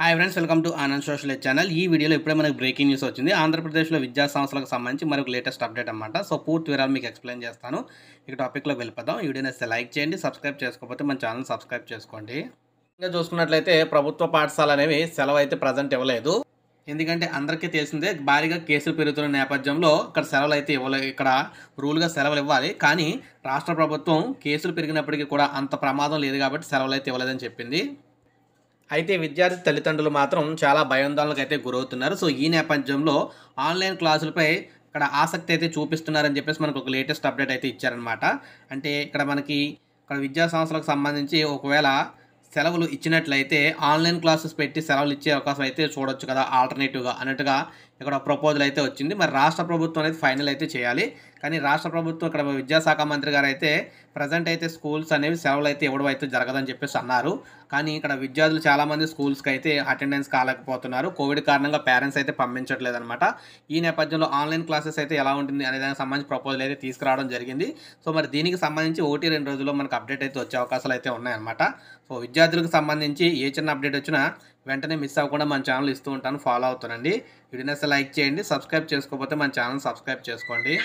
hi friends welcome to Anand social channel ఈ వీడియోలో ఇప్పుడే మనకు బ్రేకింగ్ న్యూస్ వచ్చింది ఆంధ్రప్రదేశ్లో విద్యా సంస్థలకు సంబంధించి మరొక లేటెస్ట్ అప్డేట్ అనమాట సో పూర్తి వివరాలు మీకు ఎక్స్ప్లెయిన్ చేస్తాను ఇక టాపిక్లో వెళ్ళిపోదాం ఈ వీడియో లైక్ చేయండి సబ్స్క్రైబ్ చేసుకోకపోతే మన ఛానల్ సబ్స్క్రైబ్ చేసుకోండి ఇంకా చూసుకున్నట్లయితే ప్రభుత్వ పాఠశాల అనేవి సెలవు అయితే ప్రజెంట్ ఇవ్వలేదు ఎందుకంటే అందరికీ తెలిసిందే భారీగా కేసులు పెరుగుతున్న నేపథ్యంలో ఇక్కడ సెలవులు అయితే ఇవ్వలేదు ఇక్కడ రూల్గా సెలవులు ఇవ్వాలి కానీ రాష్ట్ర ప్రభుత్వం కేసులు పెరిగినప్పటికీ కూడా అంత ప్రమాదం లేదు కాబట్టి సెలవులు అయితే ఇవ్వలేదని చెప్పింది అయితే విద్యార్థి తల్లిదండ్రులు మాత్రం చాలా భయాందోళనకు అయితే గురవుతున్నారు సో ఈ నేపథ్యంలో ఆన్లైన్ క్లాసులపై ఇక్కడ ఆసక్తి అయితే చూపిస్తున్నారని చెప్పేసి మనకు ఒక లేటెస్ట్ అప్డేట్ అయితే ఇచ్చారనమాట అంటే ఇక్కడ మనకి ఇక్కడ విద్యా సంస్థలకు సంబంధించి ఒకవేళ సెలవులు ఇచ్చినట్లయితే ఆన్లైన్ క్లాసెస్ పెట్టి సెలవులు ఇచ్చే అవకాశం అయితే చూడొచ్చు కదా ఆల్టర్నేటివ్గా అన్నట్టుగా ఇక్కడ ప్రపోజల్ అయితే వచ్చింది మరి రాష్ట్ర ప్రభుత్వం అనేది ఫైనల్ అయితే చేయాలి కానీ రాష్ట్ర ప్రభుత్వం ఇక్కడ విద్యాశాఖ మంత్రి గారు అయితే ప్రజెంట్ అయితే స్కూల్స్ అనేవి సెలవులు అయితే ఇవ్వడం అయితే జరగదని చెప్పేసి అన్నారు కానీ ఇక్కడ విద్యార్థులు చాలామంది స్కూల్స్కి అయితే అటెండెన్స్ కాలేకపోతున్నారు కోవిడ్ కారణంగా పేరెంట్స్ అయితే పంపించట్లేదు అనమాట ఈ నేపథ్యంలో ఆన్లైన్ క్లాసెస్ అయితే ఎలా ఉంటుంది అనే దానికి సంబంధించి ప్రపోజల్ అయితే తీసుకురావడం జరిగింది సో మరి దీనికి సంబంధించి ఒకటి రెండు రోజుల్లో మనకు అప్డేట్ అయితే వచ్చే అవకాశాలు అయితే ఉన్నాయన్నమాట సో విద్యార్థులకు సంబంధించి ఏ చిన్న అప్డేట్ వచ్చినా వెంటనే మిస్ అవ్వకుండా మన ఛానల్ ఇస్తూ ఉంటాను ఫాలో అవుతానండి వీడియోని లైక్ చేయండి సబ్స్క్రైబ్ చేసుకోకపోతే మన ఛానల్ సబ్స్క్రైబ్ చేసుకోండి